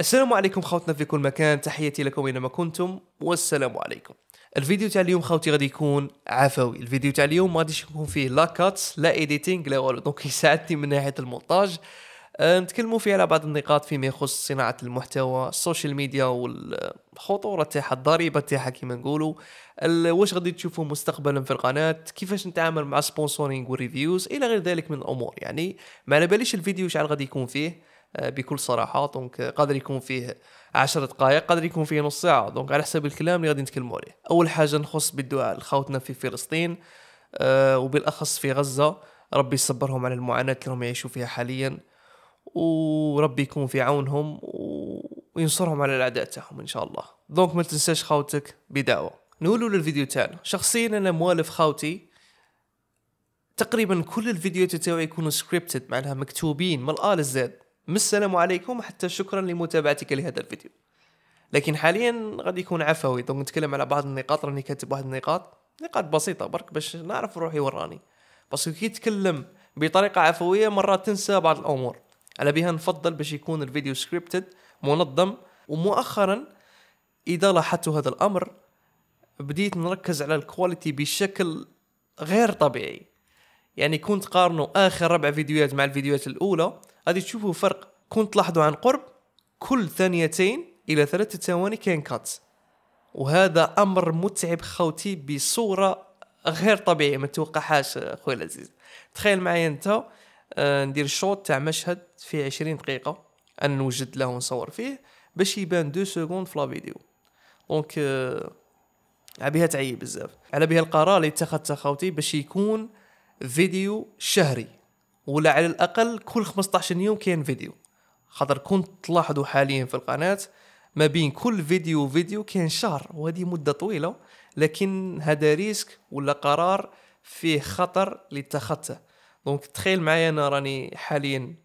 السلام عليكم خوتنا في كل مكان تحياتي لكم اينما كنتم والسلام عليكم الفيديو تاع اليوم خوتي غادي يكون عفوي الفيديو تاع اليوم ما غاديش يكون فيه لا كاتس لا ايديتينغ لا والو دونك يساعدني من ناحيه المونتاج أه، نتكلموا فيه على بعض النقاط فيما يخص صناعه المحتوى السوشيال ميديا والخطوره تاعها الضريبه تاعها كيما نقولوا واش غادي تشوفوا مستقبلا في القناه كيفاش نتعامل مع سبونسورينغ والريفيوز الى غير ذلك من الامور يعني ما على باليش الفيديو شحال غادي يكون فيه آه، بكل صراحه دونك قادر يكون فيه 10 دقائق قادر يكون فيه نص ساعه دونك على حسب الكلام اللي غادي نتكلموا عليه اول حاجه نخص بالدعاء لخوتنا في فلسطين آه، وبالاخص في غزه ربي يصبرهم على المعاناه اللي راهم يعيشوا فيها حاليا وربي يكون في عونهم وينصرهم على الاعداء تاعهم ان شاء الله دونك ما تنساش خاوتك بدعوه نقولوا للفيديو تاعنا شخصيا انا موالف خاوتي تقريبا كل الفيديوهات تاعي يكونوا سكريبتد معناها مكتوبين من الأ للزد من السلام عليكم حتى شكرا لمتابعتك لهذا الفيديو لكن حاليا غادي يكون عفوي دونك نتكلم على بعض النقاط راني كاتب واحد النقاط نقاط بسيطه برك باش نعرف روحي وراني باسكو كي تكلم بطريقه عفويه مرات تنسى بعض الامور على بها نفضل باش يكون الفيديو سكريبتد منظم ومؤخرا اذا لاحظت هذا الامر بديت نركز على الكواليتي بشكل غير طبيعي يعني كنت قارنوا اخر ربع فيديوهات مع الفيديوهات الاولى غادي تشوفوا فرق كون تلاحظوا عن قرب كل ثانيتين الى ثلاثة ثواني كاين كات وهذا امر متعب خوتي بصوره غير طبيعيه ما توقعهاش خويا العزيز تخيل معايا انت آه، ندير شوط تاع مشهد في 20 دقيقه ان نوجد له ونصور فيه باش يبان 2 سكوند في لا فيديو دونك آه، عبيها تعيي بزاف على بها القرار اللي اتخذته خوتي باش يكون فيديو شهري ولا على الاقل كل 15 يوم كاين فيديو خاطر كنت تلاحظوا حاليا في القناه ما بين كل فيديو وفيديو كاين شهر وهذه مده طويله لكن هذا ريسك ولا قرار فيه خطر اللي اتخذته دونك تخيل معايا انا راني حاليا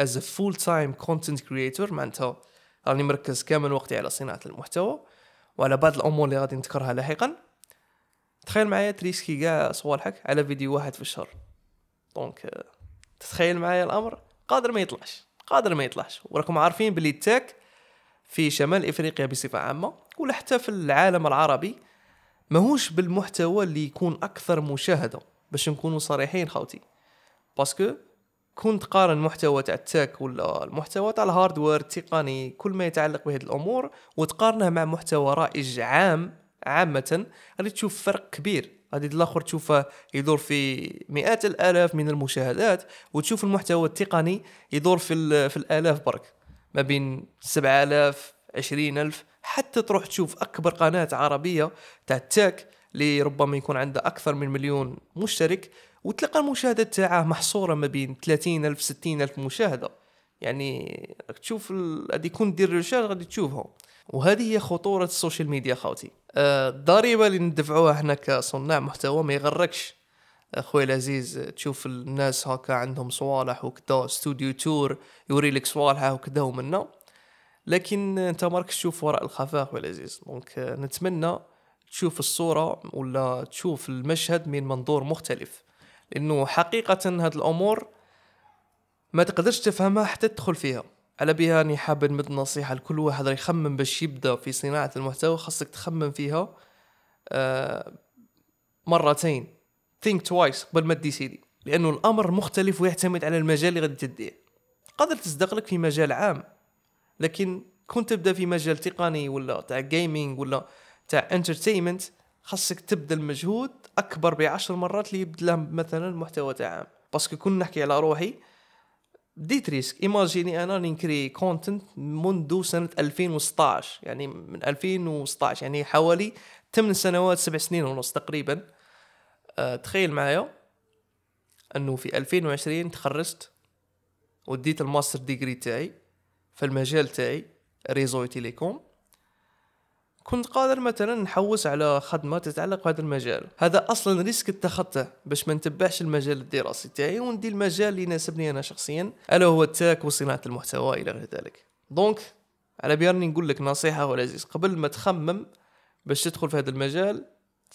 از فول تايم كونتنت كرييتور معناتها راني مركز كامل وقتي على صناعه المحتوى وعلى بعض الامور اللي غادي نذكرها لاحقا تخيل معايا تريسكي كاع صوالحك على فيديو واحد في الشهر دونك تتخيل معايا الامر قادر ما يطلعش قادر ما يطلعش وراكم عارفين بلي التاك في شمال افريقيا بصفه عامه ولا حتى في العالم العربي ماهوش بالمحتوى اللي يكون اكثر مشاهده باش نكونوا صريحين خاوتي باسكو كون تقارن محتوى تاع التاك ولا المحتوى تاع الهاردوير التقني كل ما يتعلق بهذه الامور وتقارنه مع محتوى رائج عام عامه غادي تشوف فرق كبير غادي الاخر تشوفه يدور في مئات الالاف من المشاهدات وتشوف المحتوى التقني يدور في في الالاف برك ما بين 7000 20000 حتى تروح تشوف اكبر قناه عربيه تاع التاك اللي ربما يكون عندها اكثر من مليون مشترك وتلقى المشاهده تاعه محصوره ما بين 30000 60000 مشاهده يعني تشوف غادي يكون دير ريشيرش غادي تشوفهم وهذه هي خطوره السوشيال ميديا خاوتي الضريبه اللي ندفعوها احنا كصناع محتوى ما يغركش اخوي العزيز تشوف الناس هكا عندهم صوالح وكدا استوديو تور يوري لك صوالحه وكدا ومنا لكن انت مارك تشوف وراء الخفاء اخوي العزيز دونك نتمنى تشوف الصوره ولا تشوف المشهد من منظور مختلف لانه حقيقه هاد الامور ما تقدرش تفهمها حتى تدخل فيها على بها اني حاب نمد نصيحة لكل واحد راه يخمم باش يبدا في صناعة المحتوى خاصك تخمم فيها آه مرتين think twice قبل ما تدي سيدي لانه الامر مختلف ويعتمد على المجال اللي غادي تديه قادر تصدق لك في مجال عام لكن كون تبدا في مجال تقني ولا تاع جيمنج ولا تاع انترتينمنت خاصك تبذل مجهود اكبر بعشر مرات اللي يبدله مثلا المحتوى تاع عام باسكو كون نحكي على روحي ديت ريسك ايماجيني انا راني نكري كونتنت منذ سنه 2016 يعني من 2016 يعني حوالي 8 سنوات 7 سنين ونص تقريبا أه تخيل معايا انه في 2020 تخرجت وديت الماستر ديجري تاعي في المجال تاعي ريزو تيليكوم كنت قادر مثلا نحوس على خدمه تتعلق بهذا المجال هذا اصلا ريسك التخطئ باش ما نتبعش المجال الدراسي تاعي وندير المجال اللي يناسبني انا شخصيا الا هو التاك وصناعه المحتوى الى غير ذلك دونك على بيرني نقول لك نصيحه العزيز قبل ما تخمم باش تدخل في هذا المجال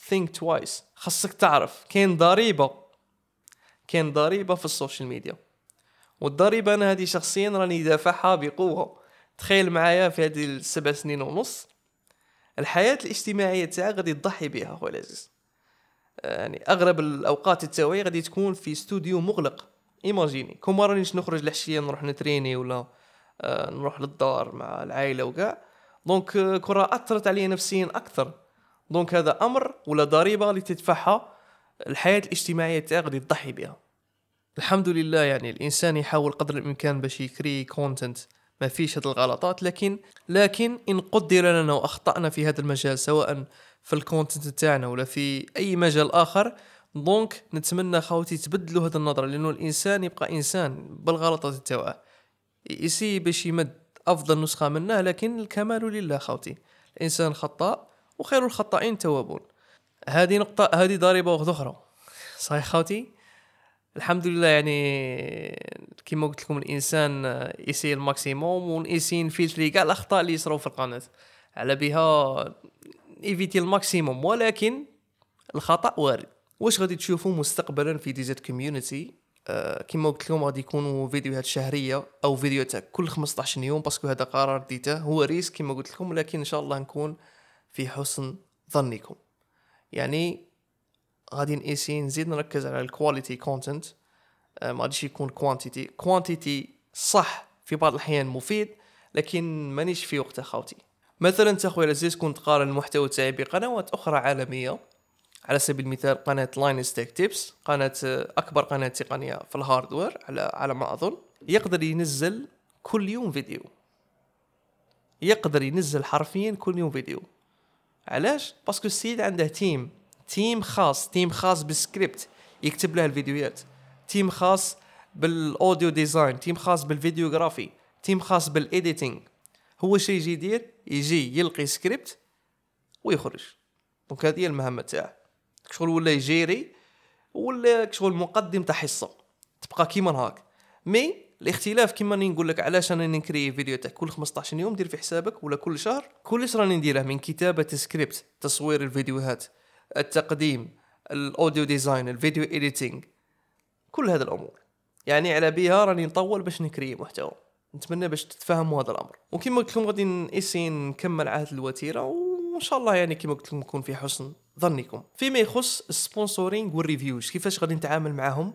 think twice خاصك تعرف كاين ضريبه كاين ضريبه في السوشيال ميديا والضريبه انا هذه شخصيا راني دافعها بقوه تخيل معايا في هذه السبع سنين ونص الحياه الاجتماعيه تاعها غادي تضحي بها خويا العزيز يعني اغلب الاوقات التوعيه غادي تكون في استوديو مغلق ايماجيني كون ما رانيش نخرج لحشية نروح نتريني ولا آه، نروح للدار مع العائله وكاع دونك آه كره اثرت عليا نفسيا اكثر دونك هذا امر ولا ضريبه اللي تدفعها الحياه الاجتماعيه تاعك غادي تضحي بها الحمد لله يعني الانسان يحاول قدر الامكان باش يكري كونتنت ما فيش هذه الغلطات لكن لكن ان قدر لنا واخطانا في هذا المجال سواء في الكونتنت تاعنا ولا في اي مجال اخر دونك نتمنى خاوتي تبدلوا هذه النظره لانه الانسان يبقى انسان بالغلطات تاعو يسي باش يمد افضل نسخه منه لكن الكمال لله خاوتي الانسان خطاء وخير الخطائين توابون هذه نقطه هذه ضريبه واحده اخرى صحيح خاوتي الحمد لله يعني كما قلت لكم الانسان يسي الماكسيموم ونسي نفلتري كاع الاخطاء اللي يصراو في القناه على بها ايفيتي الماكسيموم ولكن الخطا وارد واش غادي تشوفوا مستقبلا في ديزيت كوميونيتي آه كما قلت لكم غادي يكونوا فيديوهات شهريه او فيديو تاع كل 15 يوم باسكو هذا قرار ديته هو ريسك كما قلت لكم ولكن ان شاء الله نكون في حسن ظنكم يعني غادي نقيسي نزيد نركز على الكواليتي آه، كونتنت ما غاديش يكون كوانتيتي كوانتيتي صح في بعض الاحيان مفيد لكن مانيش في وقت اخوتي مثلا انت اخويا العزيز كنت قارن المحتوى تاعي بقنوات اخرى عالميه على سبيل المثال قناه لاين ستيك تيبس قناه آه، اكبر قناه تقنيه في الهاردوير على على ما اظن يقدر ينزل كل يوم فيديو يقدر ينزل حرفيا كل يوم فيديو علاش باسكو السيد عنده تيم تيم خاص تيم خاص بالسكريبت يكتب له الفيديوهات تيم خاص بالاوديو ديزاين تيم خاص بالفيديوغرافي تيم خاص بالايديتينغ هو شيء يجي يدير يجي يلقي سكريبت ويخرج دونك هذه هي المهمه تاعه شغل ولا يجيري ولا شغل مقدم تاع حصه تبقى كيما هاك مي الاختلاف كيما راني نقول لك علاش انا نكري فيديو تاع كل 15 يوم دير في حسابك ولا كل شهر كلش راني نديره من كتابه سكريبت تصوير الفيديوهات التقديم الاوديو ديزاين الفيديو اديتنج كل هذه الامور يعني على بها راني نطول باش نكري محتوى نتمنى باش تتفهموا هذا الامر وكما قلت لكم غادي نسي نكمل عهد الوتيره وان شاء الله يعني كما قلت لكم نكون في حسن ظنكم فيما يخص السبونسورينغ والريفيوز كيفاش غادي نتعامل معاهم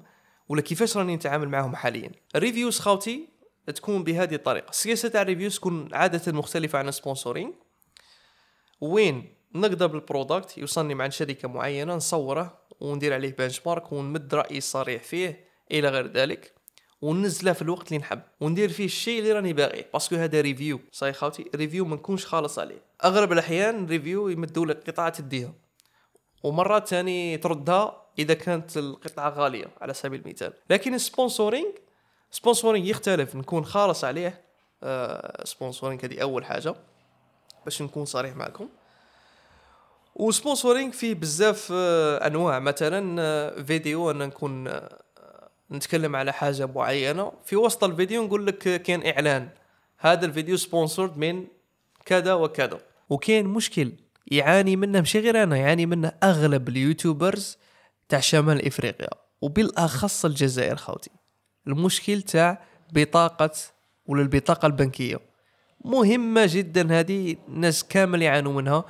ولا كيفاش راني نتعامل معاهم حاليا الريفيوز خاوتي تكون بهذه الطريقه السياسه تاع الريفيوز تكون عاده مختلفه عن السبونسورينغ وين نقدر بالبرودكت يوصلني مع شركه معينه نصوره وندير عليه بنش مارك ونمد راي صريح فيه الى غير ذلك وننزله في الوقت اللي نحب وندير فيه الشيء اللي راني باغيه باسكو هذا ريفيو صاي خاوتي ريفيو ما نكونش خالص عليه اغلب الاحيان ريفيو يمدوا لك قطعه تديها ومرات ثاني تردها اذا كانت القطعه غاليه على سبيل المثال لكن السبونسورينغ سبونسورينغ يختلف نكون خالص عليه أه سبونسورينغ هذه اول حاجه باش نكون صريح معكم وسبونسورينغ فيه بزاف آه، انواع مثلا آه، فيديو انا نكون آه، نتكلم على حاجه معينه في وسط الفيديو نقول لك كاين اعلان هذا الفيديو سبونسورد من كذا وكذا وكاين مشكل يعاني منه ماشي غير انا يعاني منه اغلب اليوتيوبرز تاع شمال افريقيا وبالاخص الجزائر خوتي المشكل تاع بطاقه ولا البطاقه البنكيه مهمه جدا هذه الناس كامل يعانوا منها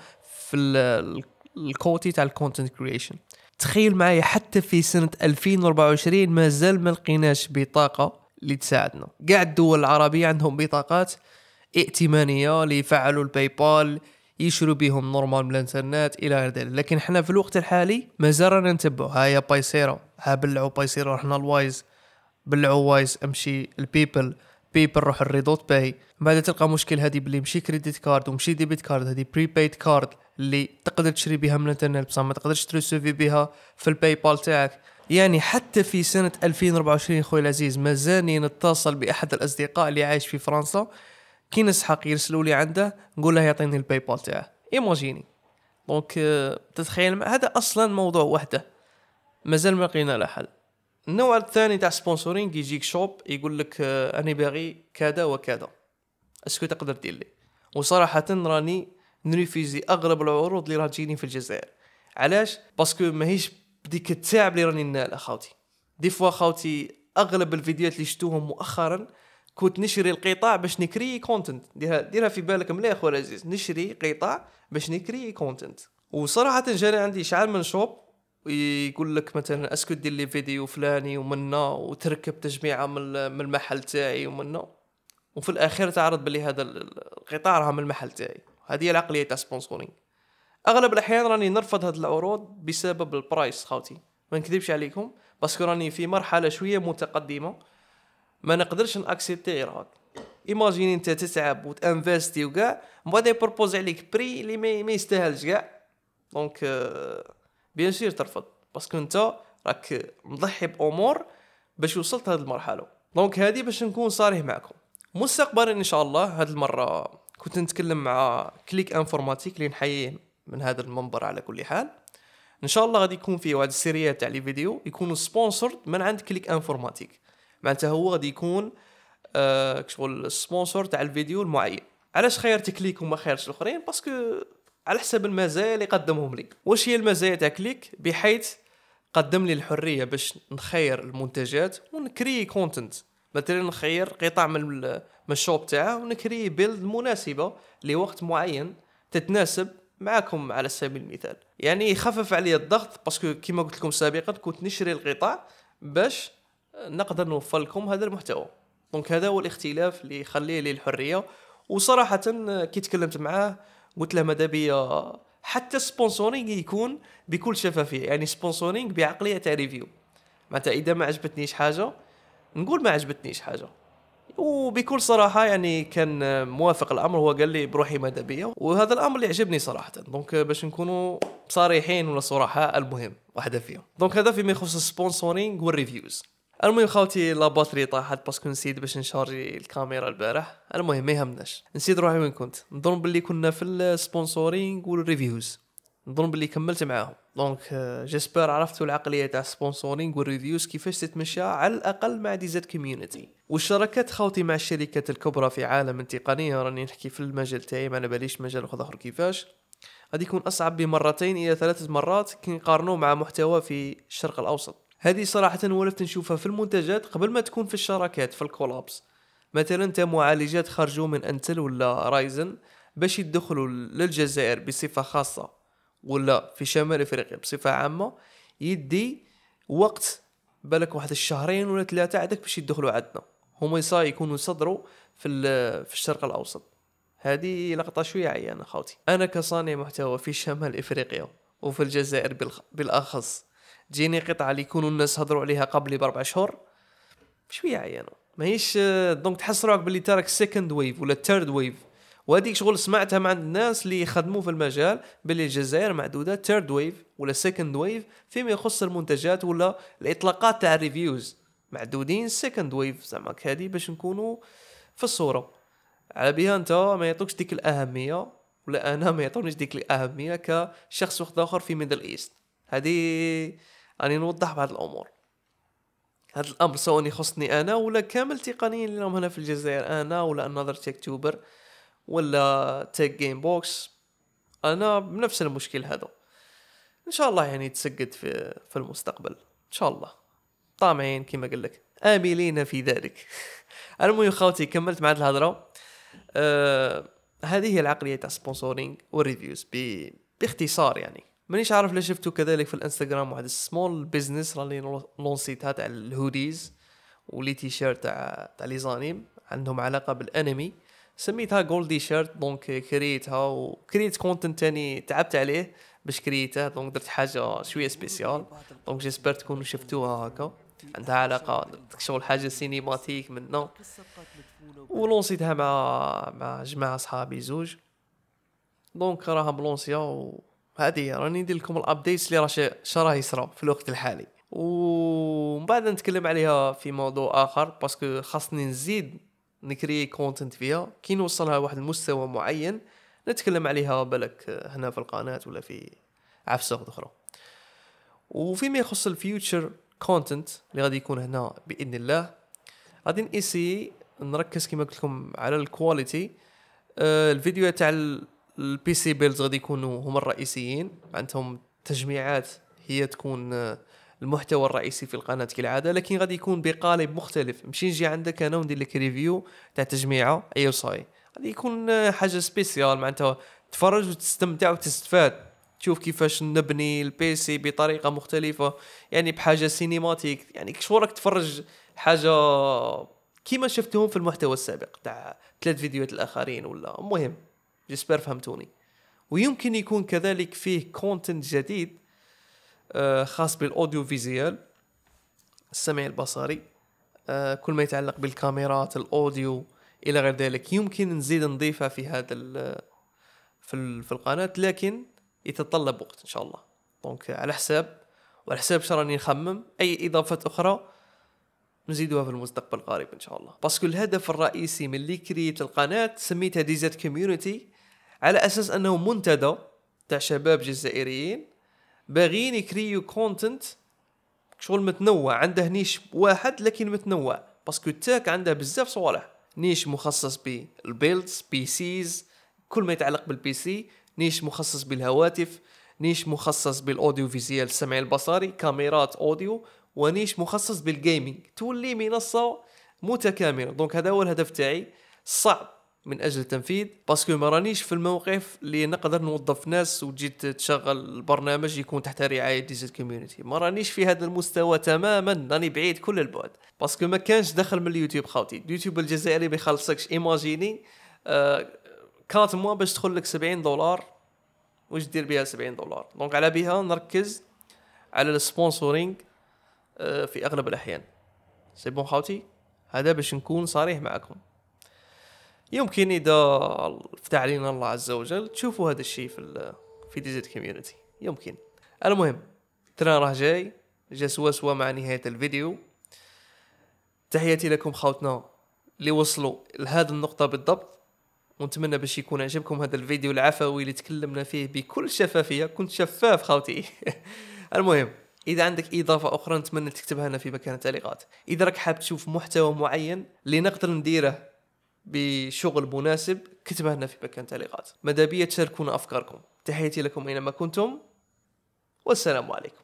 في الكوتي تاع الكونتنت كرييشن تخيل معايا حتى في سنه 2024 مازال ما لقيناش بطاقه اللي تساعدنا كاع الدول العربيه عندهم بطاقات ائتمانيه اللي يفعلوا الباي بال يشرو بهم نورمال من الانترنت الى غير ذلك لكن حنا في الوقت الحالي مازال رانا نتبعوا هايا بايسيرو ها بلعوا بايسيرو حنا الوايز بلعوا وايز امشي البيبل بيبر روح الريدوت باي بعد تلقى مشكل هذه بلي مشي كريديت كارد ومشي ديبيت كارد هذه بري بايد كارد اللي تقدر تشري بها من الانترنت بصح ما تقدرش تريسيفي بها في الباي بال تاعك يعني حتى في سنة 2024 خويا العزيز مازالني نتصل بأحد الأصدقاء اللي عايش في فرنسا كي نسحق يرسلوا لي عنده نقول له يعطيني الباي بال تاعه ايماجيني دونك euh, تتخيل هذا اصلا موضوع وحده مازال ما لقينا له حل النوع الثاني تاع سبونسورينغ يجيك شوب يقول لك آه، انا باغي كذا وكذا اسكو تقدر دير لي وصراحه راني نريفيزي اغلب العروض اللي راه تجيني في الجزائر علاش باسكو ماهيش بديك التعب اللي راني نال اخوتي دي فوا خاوتي اغلب الفيديوهات اللي شفتوهم مؤخرا كنت نشري القطاع باش نكري كونتنت ديرها ديرها في بالك مليح ولا عزيز نشري قطاع باش نكري كونتنت وصراحه جاني عندي شعال من شوب ويقول لك مثلا اسكو دير لي فيديو فلاني ومنا وتركب تجميعه من المحل تاعي ومنا وفي الاخير تعرض بلي هذا القطاع راه من المحل تاعي هذه هي العقليه تاع سبونسورينغ اغلب الاحيان راني نرفض هاد العروض بسبب البرايس خاوتي ما نكذبش عليكم باسكو راني في مرحله شويه متقدمه ما نقدرش ناكسبتي غير هاك ايماجيني انت تتعب وتانفيستي وكاع من بعد يبروبوز عليك بري اللي ما يستاهلش كاع دونك بيان سير ترفض باسكو انت راك مضحي بامور باش وصلت لهذه المرحله دونك هذه باش نكون صريح معكم مستقبلا ان شاء الله هذه المره كنت نتكلم مع كليك انفورماتيك اللي نحييه من هذا المنبر على كل حال ان شاء الله غادي يكون فيه واحد السيريه تاع لي فيديو يكونوا سبونسرد من عند كليك انفورماتيك معناتها هو غادي يكون آه شغل السبونسور تاع الفيديو المعين علاش خيرت كليك وما خيرتش الاخرين باسكو على حسب المزايا اللي قدمهم لي واش هي المزايا تاع كليك بحيث قدم لي الحريه باش نخير المنتجات ونكري كونتنت مثلا نخير قطع من الشوب تاعه ونكري بيلد مناسبه لوقت معين تتناسب معكم على سبيل المثال يعني يخفف عليا الضغط باسكو كيما قلت لكم سابقا كنت نشري القطع باش نقدر نوفر لكم هذا المحتوى دونك هذا هو الاختلاف اللي يخليه لي الحريه وصراحه كي تكلمت معاه قلت له ماذا بيا حتى سبونسورينغ يكون بكل شفافيه يعني سبونسورينغ بعقليه تاع ريفيو معناتها اذا ما عجبتنيش حاجه نقول ما عجبتنيش حاجه وبكل صراحه يعني كان موافق الامر هو قال لي بروحي ماذا بيا وهذا الامر اللي عجبني صراحه دونك باش نكونوا صريحين ولا صراحه المهم واحده فيهم دونك هذا فيما يخص السبونسورينغ والريفيوز المهم خوتي لاباتري طاحت باسكو نسيت باش نشارجي الكاميرا البارح المهم ما يهمناش نسيت روحي وين كنت نظن باللي كنا في السبونسورينغ والريفيوز نظن باللي كملت معاهم دونك جيسبر عرفتوا العقليه تاع السبونسورينغ والريفيوز كيفاش تتمشى على الاقل مع ديزات كوميونيتي والشراكات خوتي مع الشركات الكبرى في عالم التقنيه راني نحكي في المجال تاعي ما على باليش مجال اخر كيفاش غادي يكون اصعب بمرتين الى ثلاثه مرات كي نقارنوه مع محتوى في الشرق الاوسط هذه صراحة ولفت نشوفها في المنتجات قبل ما تكون في الشراكات في الكولابس مثلا تا معالجات خرجوا من انتل ولا رايزن باش يدخلوا للجزائر بصفة خاصة ولا في شمال افريقيا بصفة عامة يدي وقت بالك واحد الشهرين ولا ثلاثة عندك باش يدخلوا عندنا هما يصا يكونوا صدروا في في الشرق الاوسط هذه لقطة شوية عيانة خاوتي انا كصانع محتوى في شمال افريقيا وفي الجزائر بالاخص تجيني قطعه اللي يكونوا الناس هضروا عليها قبلي باربع شهور شويه عيانه ماهيش آه، دونك تحس روحك باللي تراك سيكند ويف ولا ثيرد ويف وهذيك شغل سمعتها مع الناس اللي يخدموا في المجال باللي الجزائر معدوده ثيرد ويف ولا سيكند ويف فيما يخص المنتجات ولا الاطلاقات تاع الريفيوز معدودين سيكند ويف زعما هذه باش نكونوا في الصوره على بها انت ما يعطوكش ديك الاهميه ولا انا ما يعطونيش ديك الاهميه كشخص واحد اخر في ميدل ايست هذه راني نوضح بعض الامور هذا الامر سواء يخصني انا ولا كامل التقنيين اللي راهم هنا في الجزائر انا ولا انذر تيك توبر ولا تيك جيم بوكس انا بنفس المشكل هذا ان شاء الله يعني تسجد في في المستقبل ان شاء الله طامعين كما قال لك املين في ذلك المهم خوتي كملت مع الهضره آه هذه هي العقليه تاع سبونسورينغ والريفيوز باختصار يعني مانيش عارف ليش شفتو كذلك في الانستغرام واحد السمول بيزنس راني لونسيتها تاع الهوديز ولي تي شيرت تاع تاع لي زانيم عندهم علاقه بالانمي سميتها جولدي شيرت دونك كريتها وكريت كونتنت تاني تعبت عليه باش كريته دونك درت حاجه شويه سبيسيال دونك جيسبر تكونوا شفتوها هكا عندها علاقه شغل حاجه سينيماتيك منا ولونسيتها مع مع جماعه صحابي زوج دونك راها بلونسيا و هذه راني ندير لكم الابديتس اللي راه شراه يصرا في الوقت الحالي ومن بعد نتكلم عليها في موضوع اخر باسكو خاصني نزيد نكري كونتنت فيها كي نوصلها لواحد المستوى معين نتكلم عليها بالك هنا في القناه ولا في عفسه اخرى وفيما يخص الفيوتشر كونتنت اللي غادي يكون هنا باذن الله غادي نسي نركز كما قلت لكم على الكواليتي آه، الفيديو تاع البي سي بيلز غادي يكونوا هما الرئيسيين عندهم تجميعات هي تكون آه، المحتوى الرئيسي في القناه كالعاده لكن غادي يكون بقالب مختلف ماشي نجي عندك انا وندير لك ريفيو تاع تجميعه اي أيوة صاي غادي يكون آه، حاجه سبيسيال معناتها تفرج وتستمتع وتستفاد تشوف كيفاش نبني البيسي بطريقه مختلفه يعني بحاجه سينيماتيك يعني راك تفرج حاجه كيما شفتهم في المحتوى السابق تاع ثلاث فيديوهات الاخرين ولا المهم جسبر فهمتوني ويمكن يكون كذلك فيه كونتنت جديد آه، خاص بالاوديو فيزيال السمع البصري آه، كل ما يتعلق بالكاميرات الاوديو الى غير ذلك يمكن نزيد نضيفها في هذا في, في القناه لكن يتطلب وقت ان شاء الله دونك على حساب وعلى حساب شراني نخمم اي اضافات اخرى نزيدوها في المستقبل القريب ان شاء الله باسكو الهدف الرئيسي من اللي كريت القناه سميتها ديزات كوميونيتي على اساس انه منتدى تاع شباب جزائريين باغيين يكريو كونتنت شغل متنوع عنده نيش واحد لكن متنوع باسكو تاك عنده بزاف صوالح نيش مخصص بالبيلدز بي سيز كل ما يتعلق بالبي سي نيش مخصص بالهواتف نيش مخصص بالاوديو فيزيال السمع البصري كاميرات اوديو ونيش مخصص بالجيمنج تولي منصه متكامله دونك هذا هو الهدف تاعي صعب من اجل التنفيذ باسكو ما رانيش في الموقف اللي نقدر نوظف ناس وتجي تشغل البرنامج يكون تحت رعايه ديجيتال كوميونيتي ما رانيش في هذا المستوى تماما راني بعيد كل البعد باسكو ما كانش دخل من اليوتيوب خاوتي اليوتيوب الجزائري ما يخلصكش ايماجيني كات آه، موا باش تدخل لك 70 دولار واش دير بها 70 دولار دونك على بها نركز على السبونسورينغ آه، في اغلب الاحيان سي بون خاوتي هذا باش نكون صريح معكم يمكن اذا فتح علينا الله عز وجل تشوفوا هذا الشيء في في ديزيد كوميونتي يمكن المهم ترى راه جاي جا سوا سوا مع نهايه الفيديو تحياتي لكم خاوتنا اللي وصلوا لهذه النقطه بالضبط ونتمنى باش يكون عجبكم هذا الفيديو العفوي اللي تكلمنا فيه بكل شفافيه كنت شفاف خاوتي المهم اذا عندك اضافه اخرى نتمنى تكتبها لنا في مكان التعليقات اذا راك حاب تشوف محتوى معين اللي نقدر نديره بشغل مناسب كتبها لنا في مكان تعليقات مدابية تشاركونا أفكاركم تحياتي لكم أينما كنتم والسلام عليكم